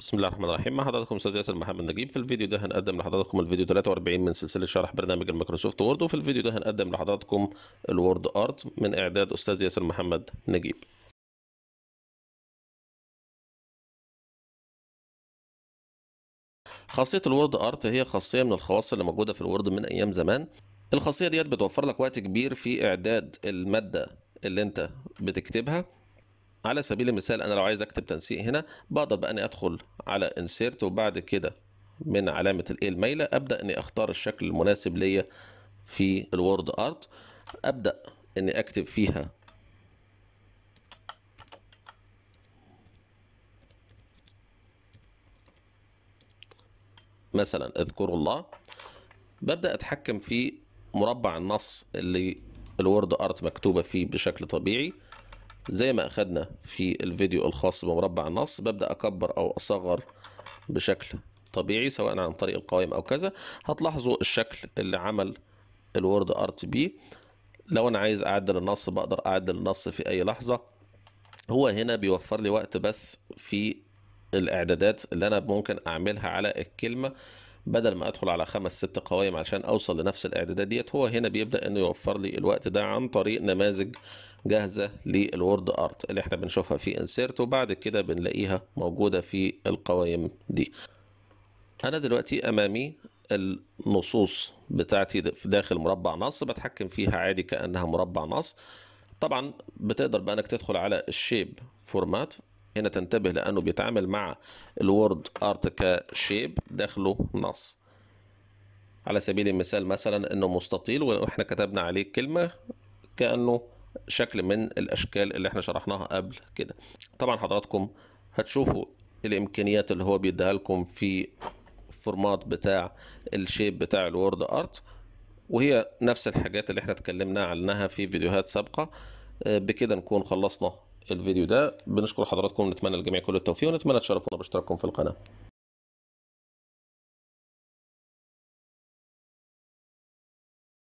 بسم الله الرحمن الرحيم مع حضراتكم استاذ ياسر محمد نجيب في الفيديو ده هنقدم لحضراتكم الفيديو 43 من سلسله شرح برنامج المايكروسوفت وورد وفي الفيديو ده هنقدم لحضراتكم الوورد ارت من اعداد استاذ ياسر محمد نجيب خاصيه الوورد ارت هي خاصيه من الخواص اللي موجوده في الوورد من ايام زمان الخاصيه ديت بتوفر لك وقت كبير في اعداد الماده اللي انت بتكتبها على سبيل المثال انا لو عايز اكتب تنسيق هنا بقدر باني ادخل على انسيرت وبعد كده من علامه الايه المايله ابدا اني اختار الشكل المناسب ليا في الوورد ارت ابدا اني اكتب فيها مثلا اذكروا الله ببدا اتحكم في مربع النص اللي الوورد ارت مكتوبه فيه بشكل طبيعي زي ما أخدنا في الفيديو الخاص بمربع النص ببدأ أكبر أو أصغر بشكل طبيعي سواء عن طريق القوائم أو كذا هتلاحظوا الشكل اللي عمل الوورد ارت بي لو أنا عايز أعدل النص بقدر أعدل النص في أي لحظة هو هنا بيوفر لي وقت بس في الإعدادات اللي أنا ممكن أعملها على الكلمة بدل ما ادخل على خمس ست قوائم عشان اوصل لنفس الاعدادات ديت هو هنا بيبدا انه يوفر لي الوقت ده عن طريق نماذج جاهزه للوورد ارت اللي احنا بنشوفها في انسيرت وبعد كده بنلاقيها موجوده في القوائم دي انا دلوقتي امامي النصوص بتاعتي في داخل مربع نص بتحكم فيها عادي كانها مربع نص طبعا بتقدر بقى انك تدخل على الشيب فورمات هنا تنتبه لأنه بيتعامل مع الوورد ارت كشيب داخله نص على سبيل المثال مثلا انه مستطيل واحنا كتبنا عليه كلمة كأنه شكل من الأشكال اللي احنا شرحناها قبل كده طبعا حضراتكم هتشوفوا الإمكانيات اللي هو بيديها لكم في فورمات بتاع الشيب بتاع الوورد ارت وهي نفس الحاجات اللي احنا اتكلمنا عنها في فيديوهات سابقة آه، بكده نكون خلصنا الفيديو ده بنشكر حضراتكم نتمنى للجميع كل التوفيق ونتمنى تشرفونا باشتراككم في القناة